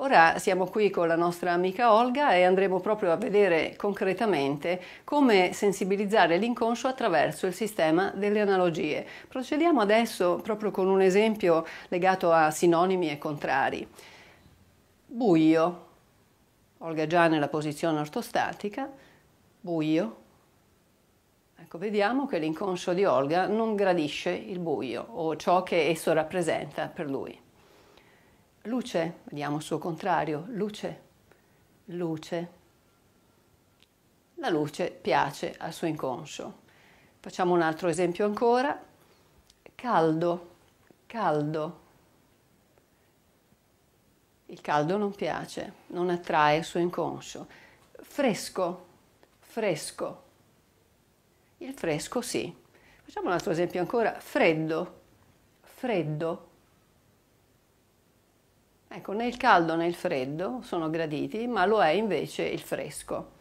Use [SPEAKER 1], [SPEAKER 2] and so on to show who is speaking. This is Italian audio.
[SPEAKER 1] Ora siamo qui con la nostra amica Olga e andremo proprio a vedere concretamente come sensibilizzare l'inconscio attraverso il sistema delle analogie. Procediamo adesso proprio con un esempio legato a sinonimi e contrari. Buio, Olga già nella posizione ortostatica, buio. Ecco, vediamo che l'inconscio di Olga non gradisce il buio o ciò che esso rappresenta per lui luce, vediamo il suo contrario, luce, luce. La luce piace al suo inconscio. Facciamo un altro esempio ancora, caldo, caldo. Il caldo non piace, non attrae il suo inconscio. Fresco, fresco. Il fresco sì. Facciamo un altro esempio ancora, freddo, freddo Ecco, nel caldo né il freddo sono graditi, ma lo è invece il fresco.